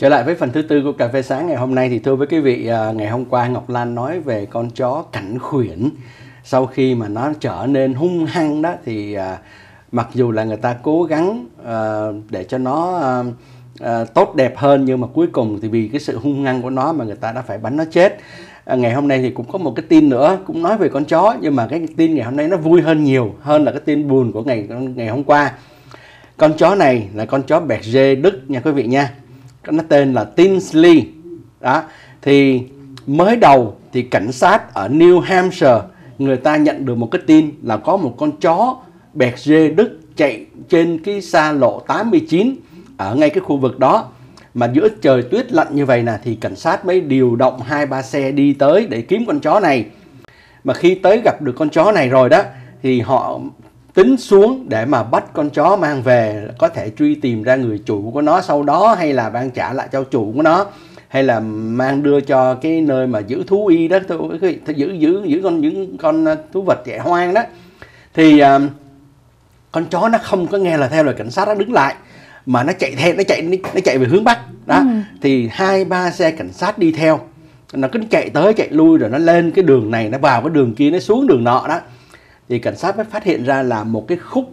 Trở lại với phần thứ tư của cà phê sáng ngày hôm nay thì thưa với quý vị à, ngày hôm qua Ngọc Lan nói về con chó cảnh khuyển sau khi mà nó trở nên hung hăng đó thì à, mặc dù là người ta cố gắng à, để cho nó tốt đẹp hơn nhưng mà cuối cùng thì vì cái sự hung hăng của nó mà người ta đã phải bắn nó chết ngày hôm nay thì cũng có một cái tin nữa cũng nói về con chó nhưng mà cái tin ngày hôm nay nó vui hơn nhiều hơn là cái tin buồn của ngày ngày hôm qua con chó này là con chó bẹt dê đức nha quý vị nha nó tên là Tinsley đó thì mới đầu thì cảnh sát ở New Hampshire người ta nhận được một cái tin là có một con chó bẹt dê Đức chạy trên cái xa lộ 89 ở ngay cái khu vực đó mà giữa trời tuyết lạnh như vậy nè thì cảnh sát mới điều động hai ba xe đi tới để kiếm con chó này mà khi tới gặp được con chó này rồi đó thì họ tính xuống để mà bắt con chó mang về có thể truy tìm ra người chủ của nó sau đó hay là ban trả lại cho chủ của nó hay là mang đưa cho cái nơi mà giữ thú y đó tôi giữ giữ giữ con những con à, thú vật chạy hoang đó thì uh, con chó nó không có nghe là theo lời cảnh sát nó đứng lại mà nó chạy theo nó chạy nó chạy về hướng bắc đó ừ. thì hai ba xe cảnh sát đi theo nó cứ chạy tới chạy lui rồi nó lên cái đường này nó vào cái đường kia nó xuống đường nọ đó thì cảnh sát mới phát hiện ra là một cái khúc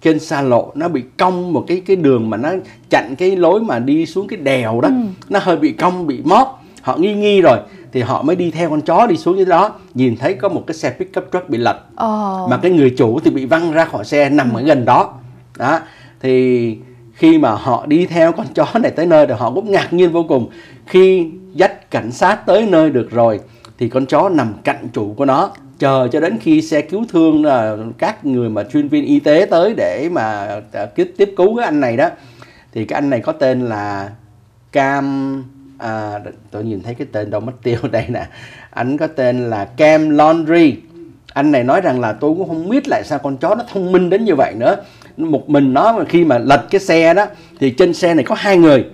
trên xa lộ nó bị cong một cái cái đường mà nó chặn cái lối mà đi xuống cái đèo đó ừ. nó hơi bị cong bị móp họ nghi nghi rồi thì họ mới đi theo con chó đi xuống dưới đó nhìn thấy có một cái xe pickup truck bị lật oh. mà cái người chủ thì bị văng ra khỏi xe nằm ở gần đó đó thì khi mà họ đi theo con chó này tới nơi thì họ cũng ngạc nhiên vô cùng khi dắt cảnh sát tới nơi được rồi thì con chó nằm cạnh chủ của nó chờ cho đến khi xe cứu thương là các người mà chuyên viên y tế tới để mà à, tiếp cứu cái anh này đó thì cái anh này có tên là Cam à, tôi nhìn thấy cái tên đâu mất tiêu [laughs] đây nè anh có tên là Cam Laundry anh này nói rằng là tôi cũng không biết lại sao con chó nó thông minh đến như vậy nữa một mình nó mà khi mà lật cái xe đó thì trên xe này có hai người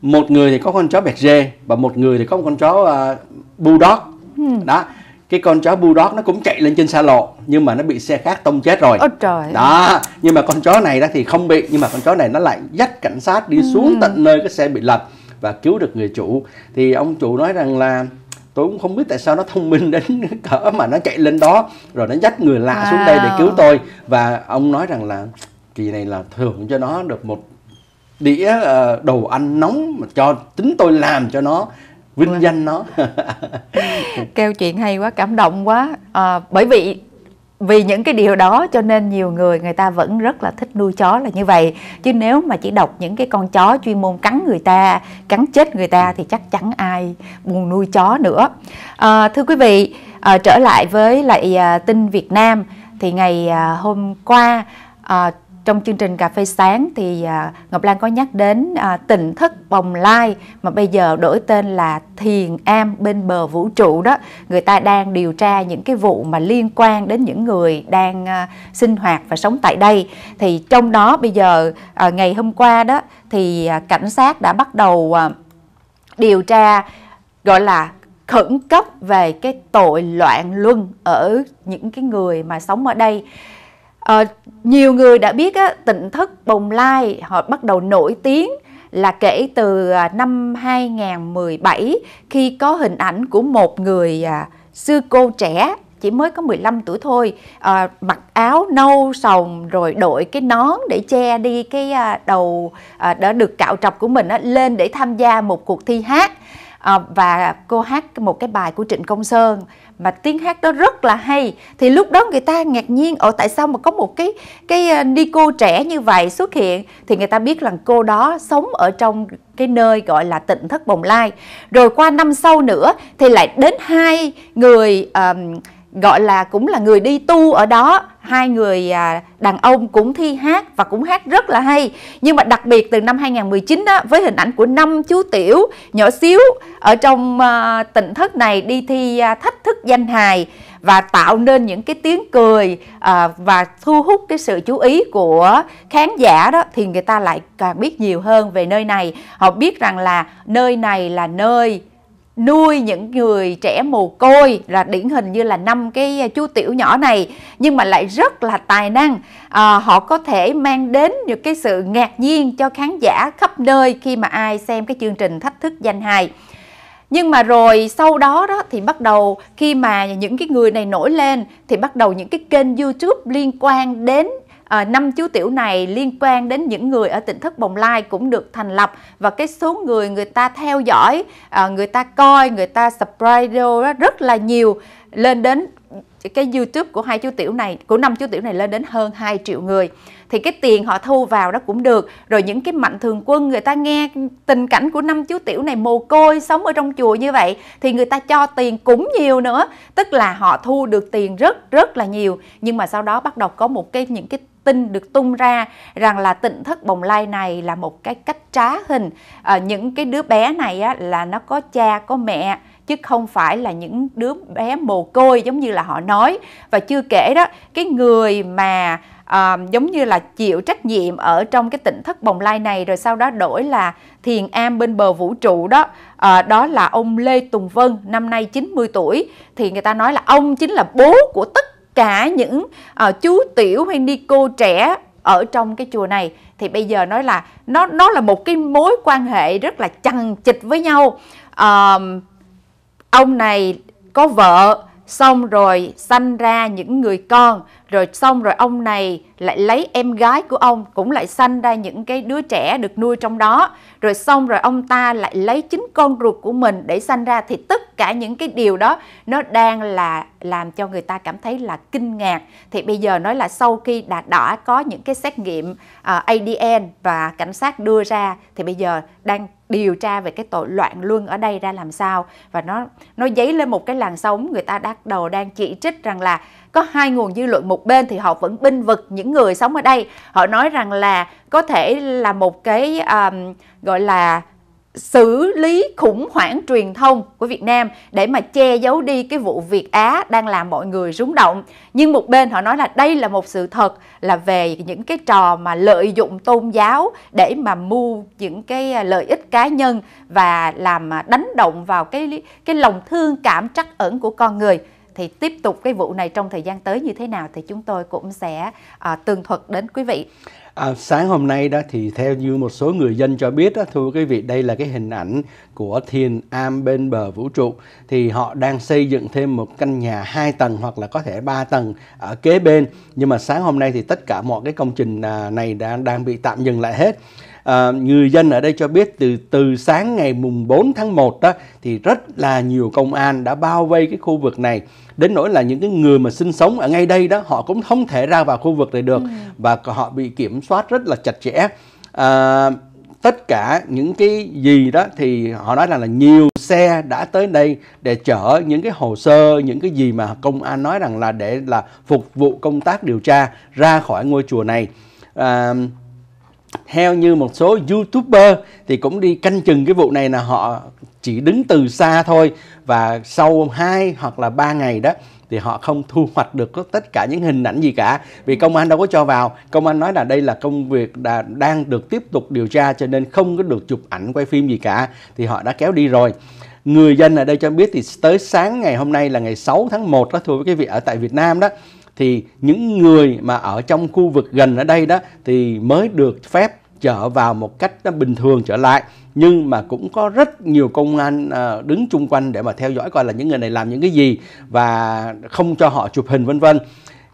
một người thì có con chó bẹt dê và một người thì có một con chó uh, bulldog ừ. đó cái con chó bulldog nó cũng chạy lên trên xa lộ nhưng mà nó bị xe khác tông chết rồi Ôi trời đó nhưng mà con chó này đó thì không bị nhưng mà con chó này nó lại dắt cảnh sát đi ừ. xuống ừ. tận nơi cái xe bị lật và cứu được người chủ thì ông chủ nói rằng là tôi cũng không biết tại sao nó thông minh đến cỡ mà nó chạy lên đó rồi nó dắt người lạ wow. xuống đây để cứu tôi và ông nói rằng là kỳ này là thưởng cho nó được một đĩa ờ, đồ ăn nóng mà cho tính tôi làm cho nó vinh wow. Vâng. danh nó [laughs] kêu chuyện hay quá cảm động quá à, bởi vì vì những cái điều đó cho nên nhiều người người ta vẫn rất là thích nuôi chó là như vậy chứ nếu mà chỉ đọc những cái con chó chuyên môn cắn người ta cắn chết người ta thì chắc chắn ai buồn nuôi chó nữa à, thưa quý vị à, trở lại với lại à, tin Việt Nam thì ngày à, hôm qua à, trong chương trình cà phê sáng thì à, Ngọc Lan có nhắc đến à, tỉnh thất bồng lai mà bây giờ đổi tên là thiền am bên bờ vũ trụ đó người ta đang điều tra những cái vụ mà liên quan đến những người đang à, sinh hoạt và sống tại đây thì trong đó bây giờ à, ngày hôm qua đó thì cảnh sát đã bắt đầu điều tra gọi là khẩn cấp về cái tội loạn luân ở những cái người mà sống ở đây à, nhiều người đã biết á, tỉnh thất bồng lai họ bắt đầu nổi tiếng là kể từ à, năm 2017 khi có hình ảnh của một người à, sư cô trẻ chỉ mới có 15 tuổi thôi à, mặc áo nâu sòng rồi đội cái nón để che đi cái à, đầu à, đã được cạo trọc của mình á, lên để tham gia một cuộc thi hát à, và cô hát một cái bài của Trịnh Công Sơn mà tiếng hát đó rất là hay thì lúc đó người ta ngạc nhiên ở tại sao mà có một cái cái ờ, ni cô trẻ như vậy xuất hiện thì người ta biết rằng cô đó sống ở trong cái nơi gọi là tịnh thất bồng lai rồi qua năm sau nữa thì lại đến hai người um, gọi là cũng là người đi tu ở đó hai người à, đàn ông cũng thi hát và cũng hát rất là hay. Nhưng mà đặc biệt từ năm 2019 đó với hình ảnh của năm chú tiểu nhỏ xíu ở trong à, tỉnh thất này đi thi à, thách thức danh hài và tạo nên những cái tiếng cười và thu hút cái sự chú ý của khán giả đó thì người ta lại càng biết nhiều hơn về nơi này họ biết rằng là nơi này là nơi nuôi những người trẻ mồ côi là điển hình như là năm cái à, chú tiểu nhỏ này nhưng mà lại rất là tài năng à, họ có thể mang đến được cái sự ngạc nhiên cho khán giả khắp nơi khi mà ai xem cái chương trình thách thức danh hài nhưng mà rồi sau đó đó thì bắt đầu khi mà những cái người này nổi lên thì bắt đầu những cái kênh youtube liên quan đến Ờ, năm chú tiểu này liên quan đến những người ở tỉnh thất bồng lai cũng được thành lập và cái số người người ta theo dõi, à, người ta coi, người ta subscribe rất là nhiều lên đến cái YouTube của hai chú tiểu này của năm chú tiểu này lên đến hơn 2 triệu người thì cái tiền họ thu vào đó cũng được rồi những cái mạnh thường quân người ta nghe tình cảnh của năm chú tiểu này mồ côi sống ở trong chùa như vậy thì người ta cho tiền cũng nhiều nữa tức là họ thu được tiền rất rất là nhiều nhưng mà sau đó bắt đầu có một cái những cái tin được tung ra rằng là tịnh thất bồng lai này là một cái cách trá hình à, những cái đứa bé này á, là nó có cha có mẹ chứ không phải là những đứa bé mồ côi giống như là họ nói và chưa kể đó cái người mà à, giống như là chịu trách nhiệm ở trong cái tịnh thất bồng lai này rồi sau đó đổi là thiền am bên bờ vũ trụ đó à, đó là ông Lê Tùng Vân năm nay 90 tuổi thì người ta nói là ông chính là bố của tất cả những uh, chú tiểu hay ni cô trẻ ở trong cái chùa này thì bây giờ nói là nó nó là một cái mối quan hệ rất là chằng chịch với nhau uh, ông này có vợ xong rồi sanh ra những người con, rồi xong rồi ông này lại lấy em gái của ông cũng lại sanh ra những cái đứa trẻ được nuôi trong đó, rồi xong rồi ông ta lại lấy chính con ruột của mình để sanh ra thì tất cả những cái điều đó nó đang là làm cho người ta cảm thấy là kinh ngạc. Thì bây giờ nói là sau khi đã đã có những cái xét nghiệm uh, à, ADN và cảnh sát đưa ra thì bây giờ đang điều tra về cái tội loạn luân ở đây ra làm sao và nó nó dấy lên một cái làn sóng người ta bắt đầu đang chỉ trích rằng là có hai nguồn dư luận một bên thì họ vẫn binh vực những người sống ở đây họ nói rằng là có thể là một cái um, gọi là xử lý khủng hoảng truyền thông của Việt Nam để mà che giấu đi cái vụ Việt Á đang làm mọi người rúng động. Nhưng một bên họ nói là đây là một sự thật là về những cái trò mà lợi dụng tôn giáo để mà mua những cái à, lợi ích cá nhân và làm à, đánh động vào cái cái lòng thương cảm trắc ẩn của con người thì tiếp tục cái vụ này trong thời gian tới như thế nào thì chúng tôi cũng sẽ à, tường thuật đến quý vị. À, sáng hôm nay đó thì theo như một số người dân cho biết đó, thưa quý vị đây là cái hình ảnh của thiền am bên bờ vũ trụ thì họ đang xây dựng thêm một căn nhà 2 tầng hoặc là có thể 3 tầng ở kế bên nhưng mà sáng hôm nay thì tất cả mọi cái công trình à, này đang đang bị tạm dừng lại hết à, người dân ở đây cho biết từ từ sáng ngày mùng 4 tháng 1 đó thì rất là nhiều công an đã bao vây cái khu vực này đến nỗi là những cái người mà sinh sống ở ngay đây đó họ cũng không thể ra vào khu vực này được ừ. và họ bị kiểm soát rất là chặt chẽ à, tất cả những cái gì đó thì họ nói rằng là, là nhiều xe đã tới đây để chở những cái hồ sơ những cái gì mà công an nói rằng là để là phục vụ công tác điều tra ra khỏi ngôi chùa này à, theo như một số youtuber thì cũng đi canh chừng cái vụ này là họ chỉ đứng từ xa thôi và sau 2 hoặc là 3 ngày đó thì họ không thu hoạch được tất cả những hình ảnh gì cả vì công an đâu có cho vào công an nói là đây là công việc đã, đang được tiếp tục điều tra cho nên không có được chụp ảnh quay phim gì cả thì họ đã kéo đi rồi người dân ở đây cho biết thì tới sáng ngày hôm nay là ngày 6 tháng 1 đó thưa quý vị ở tại Việt Nam đó thì những người mà ở trong khu vực gần ở đây đó thì mới được phép chở vào một cách bình thường trở lại nhưng mà cũng có rất nhiều công an à, đứng chung quanh để mà theo dõi coi là những người này làm những cái gì và không cho họ chụp hình vân vân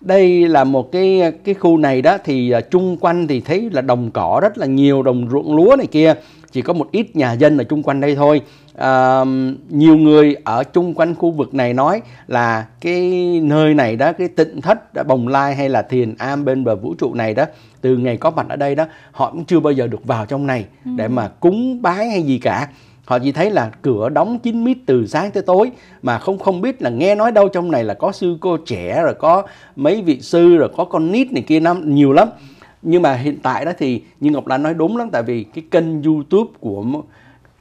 đây là một cái cái khu này đó thì à, chung quanh thì thấy là đồng cỏ rất là nhiều đồng ruộng lúa này kia chỉ có một ít nhà dân ở chung quanh đây thôi uh, nhiều người ở chung quanh khu vực này nói là cái nơi này đó cái tịnh thất đã bồng lai hay là thiền am bên bờ vũ trụ này đó từ ngày có mặt ở đây đó họ cũng chưa bao giờ được vào trong này ừ. để mà cúng bái hay gì cả họ chỉ thấy là cửa đóng kín mít từ sáng tới tối mà không không biết là nghe nói đâu trong này là có sư cô trẻ rồi có mấy vị sư rồi có con nít này kia năm nhiều lắm nhưng mà hiện tại đó thì như ngọc lan nói đúng lắm tại vì cái kênh youtube của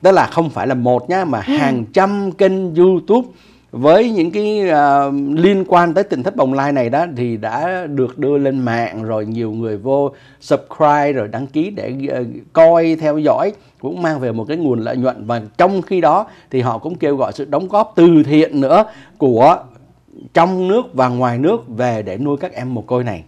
tức là không phải là một nhá mà ừ. hàng trăm kênh YouTube với những cái uh, liên quan tới tình thích bồng lai này đó thì đã được đưa lên mạng rồi nhiều người vô subscribe rồi đăng ký để uh, coi theo dõi cũng mang về một cái nguồn lợi nhuận và trong khi đó thì họ cũng kêu gọi sự đóng góp từ thiện nữa của trong nước và ngoài nước về để nuôi các em mồ côi này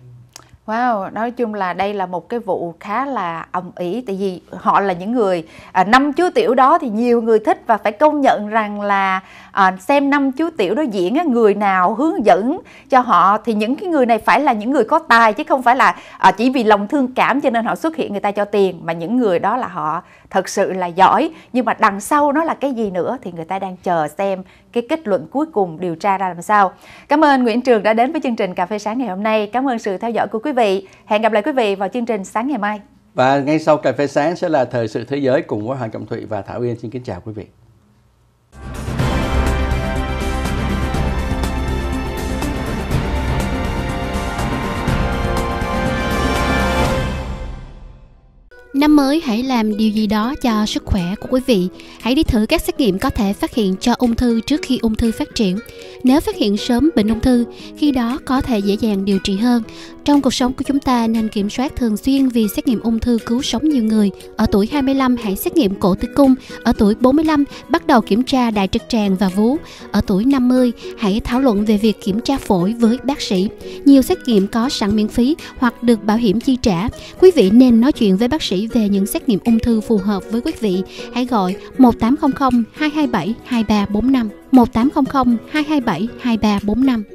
Wow, nói chung là đây là một cái vụ khá là ầm ĩ tại vì họ là những người à, năm chú tiểu đó thì nhiều người thích và phải công nhận rằng là à, xem năm chú tiểu đó diễn người nào hướng dẫn cho họ thì những cái người này phải là những người có tài chứ không phải là à, chỉ vì lòng thương cảm cho nên họ xuất hiện người ta cho tiền mà những người đó là họ thật sự là giỏi nhưng mà đằng sau nó là cái gì nữa thì người ta đang chờ xem cái kết luận cuối cùng điều tra ra làm sao. Cảm ơn Nguyễn Trường đã đến với chương trình Cà phê sáng ngày hôm nay. Cảm ơn sự theo dõi của quý vị. Hẹn gặp lại quý vị vào chương trình sáng ngày mai. Và ngay sau cà phê sáng sẽ là thời sự thế giới cùng với Hoàng Cẩm Thụy và Thảo Yên. Xin kính chào quý vị. Năm mới hãy làm điều gì đó cho sức khỏe của quý vị. Hãy đi thử các xét nghiệm có thể phát hiện cho ung thư trước khi ung thư phát triển. Nếu phát hiện sớm bệnh ung thư, khi đó có thể dễ dàng điều trị hơn. Trong cuộc sống của chúng ta nên kiểm soát thường xuyên vì xét nghiệm ung thư cứu sống nhiều người. Ở tuổi 25 hãy xét nghiệm cổ tử cung, ở tuổi 45 bắt đầu kiểm tra đại trực tràng và vú, ở tuổi 50 hãy thảo luận về việc kiểm tra phổi với bác sĩ. Nhiều xét nghiệm có sẵn miễn phí hoặc được bảo hiểm chi trả. Quý vị nên nói chuyện với bác sĩ về những xét nghiệm ung thư phù hợp với quý vị, hãy gọi 1800 227 2345 1800 227 2345.